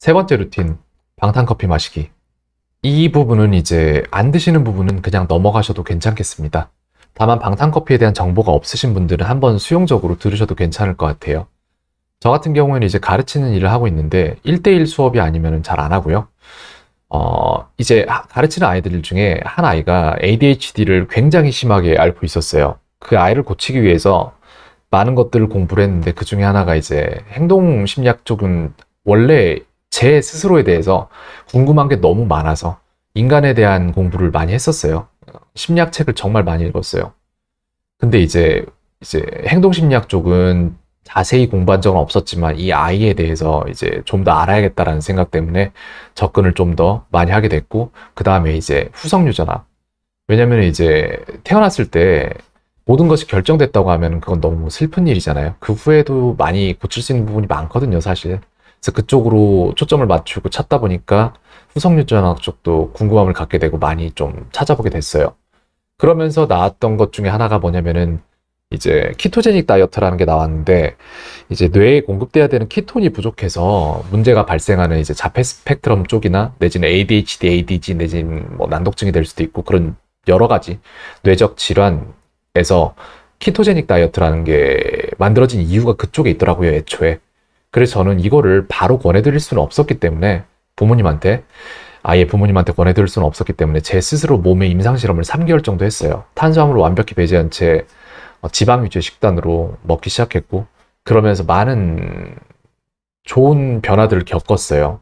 세 번째 루틴, 방탄커피 마시기. 이 부분은 이제 안 드시는 부분은 그냥 넘어가셔도 괜찮겠습니다. 다만 방탄커피에 대한 정보가 없으신 분들은 한번 수용적으로 들으셔도 괜찮을 것 같아요. 저 같은 경우에는 이제 가르치는 일을 하고 있는데 1대1 수업이 아니면 잘 안 하고요. 어, 이제 가르치는 아이들 중에 한 아이가 ADHD를 굉장히 심하게 앓고 있었어요. 그 아이를 고치기 위해서 많은 것들을 공부를 했는데 그 중에 하나가 이제 행동심리학 쪽은 원래 제 스스로에 대해서 궁금한 게 너무 많아서 인간에 대한 공부를 많이 했었어요. 심리학 책을 정말 많이 읽었어요. 근데 이제 이제 행동 심리학 쪽은 자세히 공부한 적은 없었지만 이 아이에 대해서 이제 좀 더 알아야겠다라는 생각 때문에 접근을 좀 더 많이 하게 됐고 그 다음에 이제 후성 유전화 왜냐면 이제 태어났을 때 모든 것이 결정됐다고 하면 그건 너무 슬픈 일이잖아요 그 후에도 많이 고칠 수 있는 부분이 많거든요 사실 그래서 그쪽으로 초점을 맞추고 찾다 보니까 후성유전학 쪽도 궁금함을 갖게 되고 많이 좀 찾아보게 됐어요. 그러면서 나왔던 것 중에 하나가 뭐냐면은 이제 키토제닉 다이어트라는 게 나왔는데 이제 뇌에 공급돼야 되는 키톤이 부족해서 문제가 발생하는 이제 자폐 스펙트럼 쪽이나 내지는 ADHD, ADG 내지는 뭐 난독증이 될 수도 있고 그런 여러 가지 뇌적 질환에서 키토제닉 다이어트라는 게 만들어진 이유가 그쪽에 있더라고요 애초에 그래서 저는 이거를 바로 권해드릴 수는 없었기 때문에 부모님한테 아예 부모님한테 권해드릴 수는 없었기 때문에 제 스스로 몸의 임상실험을 3개월 정도 했어요. 탄수화물을 완벽히 배제한 채 어, 지방 위주의 식단으로 먹기 시작했고 그러면서 많은 좋은 변화들을 겪었어요.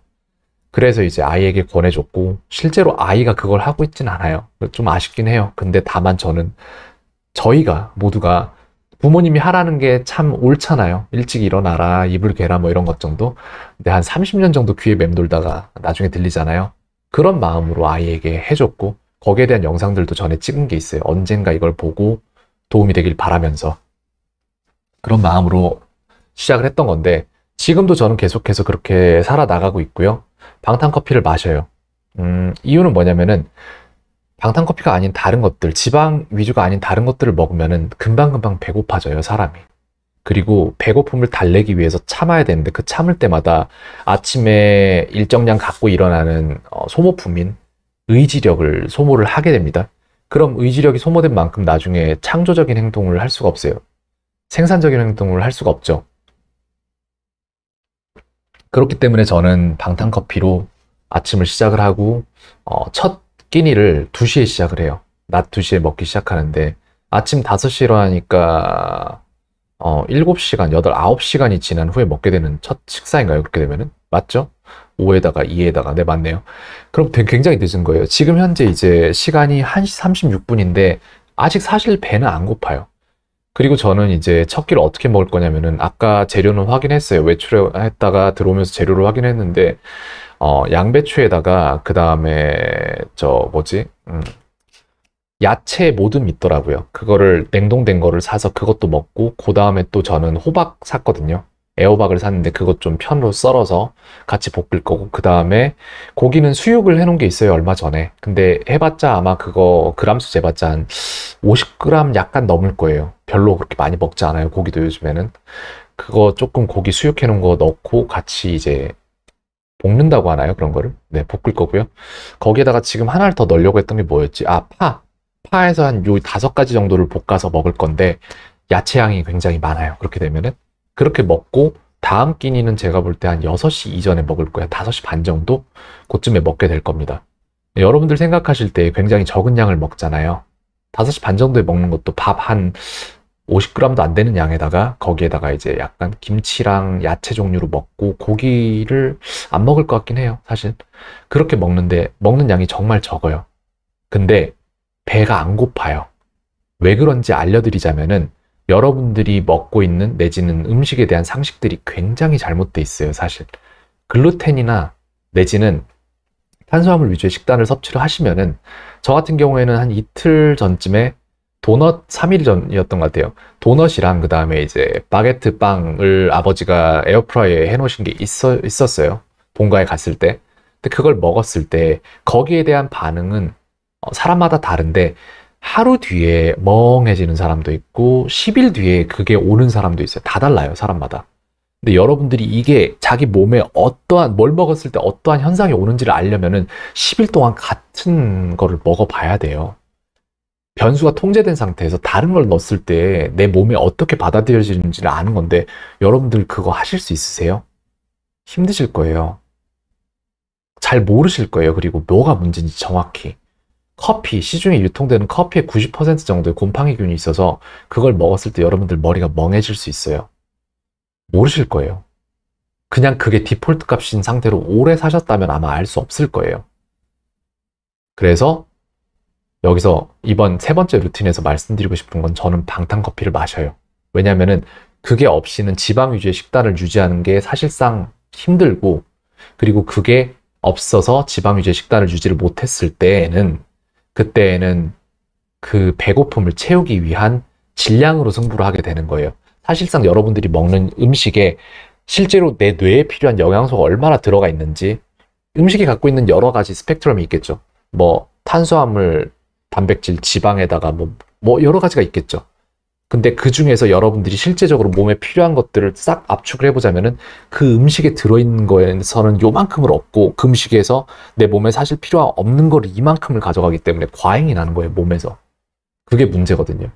그래서 이제 아이에게 권해줬고 실제로 아이가 그걸 하고 있진 않아요. 좀 아쉽긴 해요. 근데 다만 저는 저희가 모두가 부모님이 하라는 게 참 옳잖아요. 일찍 일어나라, 이불 개라 뭐 이런 것 정도. 근데 한 30년 정도 귀에 맴돌다가 나중에 들리잖아요. 그런 마음으로 아이에게 해줬고 거기에 대한 영상들도 전에 찍은 게 있어요. 언젠가 이걸 보고 도움이 되길 바라면서 그런 마음으로 시작을 했던 건데 지금도 저는 계속해서 그렇게 살아나가고 있고요. 방탄커피를 마셔요. 음, 이유는 뭐냐면은 방탄커피가 아닌 다른 것들, 지방 위주가 아닌 다른 것들을 먹으면 금방금방 배고파져요, 사람이. 그리고 배고픔을 달래기 위해서 참아야 되는데 그 참을 때마다 아침에 일정량 갖고 일어나는 어, 소모품인 의지력을 소모를 하게 됩니다. 그럼 의지력이 소모된 만큼 나중에 창조적인 행동을 할 수가 없어요. 생산적인 행동을 할 수가 없죠. 그렇기 때문에 저는 방탄커피로 아침을 시작을 하고 어, 첫 끼니를 2시에 시작을 해요. 낮 2시에 먹기 시작하는데 아침 5시로 하니까 어, 7시간, 8, 9시간이 지난 후에 먹게 되는 첫 식사인가요? 그렇게 되면은? 맞죠? 5에다가 2에다가 네 맞네요. 그럼 되게 굉장히 늦은 거예요. 지금 현재 이제 시간이 1시 36분인데 아직 사실 배는 안 고파요. 그리고 저는 이제 첫 끼를 어떻게 먹을 거냐면은 아까 재료는 확인했어요. 외출했다가 들어오면서 재료를 확인했는데 어, 양배추에다가 그 다음에 저 뭐지? 음, 야채 모듬 있더라고요. 그거를 냉동된 거를 사서 그것도 먹고 그 다음에 또 저는 호박 샀거든요. 애호박을 샀는데 그것 좀 편으로 썰어서 같이 볶을 거고 그 다음에 고기는 수육을 해놓은 게 있어요 얼마 전에 근데 해봤자 아마 그거 그람수 재봤자 한 50g 약간 넘을 거예요 별로 그렇게 많이 먹지 않아요 고기도 요즘에는 그거 조금 고기 수육해 놓은 거 넣고 같이 이제 볶는다고 하나요? 그런 거를? 네, 볶을 거고요. 거기에다가 지금 하나를 더 넣으려고 했던 게 뭐였지? 아, 파. 파에서 한 요 다섯 가지 정도를 볶아서 먹을 건데 야채 양이 굉장히 많아요. 그렇게 되면은 그렇게 먹고 다음 끼니는 제가 볼 때 한 6시 이전에 먹을 거야. 5시 반 정도? 그쯤에 먹게 될 겁니다. 네, 여러분들 생각하실 때 굉장히 적은 양을 먹잖아요. 5시 반 정도에 먹는 것도 밥한 50g도 안 되는 양에다가 거기에다가 이제 약간 김치랑 야채 종류로 먹고 고기를 안 먹을 것 같긴 해요, 사실. 그렇게 먹는데 먹는 양이 정말 적어요. 근데 배가 안 고파요. 왜 그런지 알려드리자면은 여러분들이 먹고 있는 내지는 음식에 대한 상식들이 굉장히 잘못돼 있어요, 사실. 글루텐이나 내지는 탄수화물 위주의 식단을 섭취를 하시면은 저 같은 경우에는 한 이틀 전쯤에 도넛 3일 전이었던 것 같아요. 도넛이랑 그 다음에 이제 바게트 빵을 아버지가 에어프라이에 해놓으신 게 있어, 있었어요. 본가에 갔을 때. 근데 그걸 먹었을 때 거기에 대한 반응은 어, 사람마다 다른데 하루 뒤에 멍해지는 사람도 있고 10일 뒤에 그게 오는 사람도 있어요. 다 달라요, 사람마다. 근데 여러분들이 이게 자기 몸에 어떠한 뭘 먹었을 때 어떠한 현상이 오는지를 알려면은 10일 동안 같은 거를 먹어봐야 돼요. 변수가 통제된 상태에서 다른 걸 넣었을 때 내 몸에 어떻게 받아들여지는지를 아는 건데 여러분들 그거 하실 수 있으세요? 힘드실 거예요. 잘 모르실 거예요. 그리고 뭐가 문제인지 정확히. 커피, 시중에 유통되는 커피의 90% 정도의 곰팡이균이 있어서 그걸 먹었을 때 여러분들 머리가 멍해질 수 있어요. 모르실 거예요. 그냥 그게 디폴트 값인 상태로 오래 사셨다면 아마 알 수 없을 거예요. 그래서 여기서 이번 세 번째 루틴에서 말씀드리고 싶은 건 저는 방탄 커피를 마셔요. 왜냐면은 그게 없이는 지방 위주의 식단을 유지하는 게 사실상 힘들고 그리고 그게 없어서 지방 위주의 식단을 유지를 못했을 때에는 그때에는 그 배고픔을 채우기 위한 질량으로 승부를 하게 되는 거예요. 사실상 여러분들이 먹는 음식에 실제로 내 뇌에 필요한 영양소가 얼마나 들어가 있는지 음식이 갖고 있는 여러 가지 스펙트럼이 있겠죠. 뭐 탄수화물 단백질, 지방에다가 뭐, 뭐 여러 가지가 있겠죠. 근데 그 중에서 여러분들이 실제적으로 몸에 필요한 것들을 싹 압축을 해보자면은 그 음식에 들어있는 거에서는 요만큼을 얻고 그 음식에서 내 몸에 사실 필요 없는 거를 이만큼을 가져가기 때문에 과잉이 나는 거예요, 몸에서. 그게 문제거든요.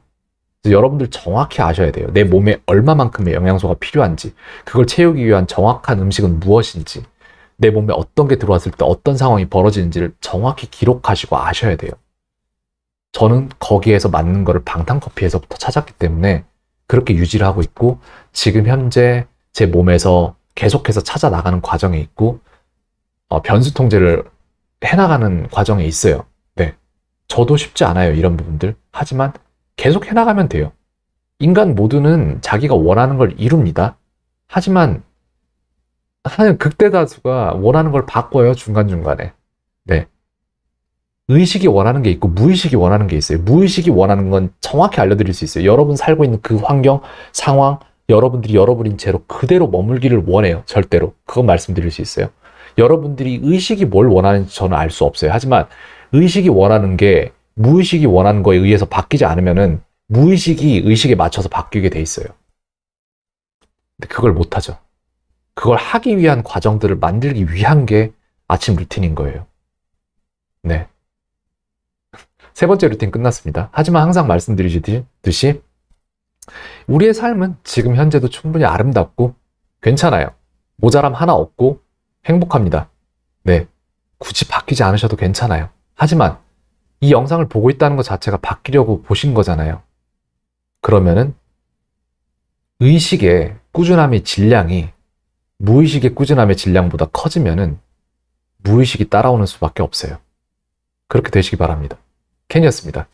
그래서 여러분들 정확히 아셔야 돼요. 내 몸에 얼마만큼의 영양소가 필요한지, 그걸 채우기 위한 정확한 음식은 무엇인지, 내 몸에 어떤 게 들어왔을 때 어떤 상황이 벌어지는지를 정확히 기록하시고 아셔야 돼요. 저는 거기에서 맞는 거를 방탄커피에서부터 찾았기 때문에 그렇게 유지를 하고 있고 지금 현재 제 몸에서 계속해서 찾아 나가는 과정에 있고 어, 변수 통제를 해나가는 과정에 있어요. 네, 저도 쉽지 않아요 이런 부분들. 하지만 계속 해나가면 돼요. 인간 모두는 자기가 원하는 걸 이룹니다. 하지만 하는 극대다수가 원하는 걸 바꿔요 중간 중간에. 네, 의식이 원하는 게 있고 무의식이 원하는 게 있어요. 무의식이 원하는 건 정확히 알려드릴 수 있어요. 여러분 살고 있는 그 환경, 상황, 여러분들이 여러분인 채로 그대로 머물기를 원해요. 절대로. 그건 말씀드릴 수 있어요. 여러분들이 의식이 뭘 원하는지 저는 알 수 없어요. 하지만 의식이 원하는 게 무의식이 원하는 거에 의해서 바뀌지 않으면은 무의식이 의식에 맞춰서 바뀌게 돼 있어요. 근데 그걸 못하죠. 그걸 하기 위한 과정들을 만들기 위한 게 아침 루틴인 거예요. 네. 세 번째 루틴 끝났습니다. 하지만 항상 말씀드리듯이 우리의 삶은 지금 현재도 충분히 아름답고 괜찮아요. 모자람 하나 없고 행복합니다. 네. 굳이 바뀌지 않으셔도 괜찮아요. 하지만 이 영상을 보고 있다는 것 자체가 바뀌려고 보신 거잖아요. 그러면은 의식의 꾸준함의 질량이 무의식의 꾸준함의 질량보다 커지면은 무의식이 따라오는 수밖에 없어요. 그렇게 되시기 바랍니다. 켄이었습니다.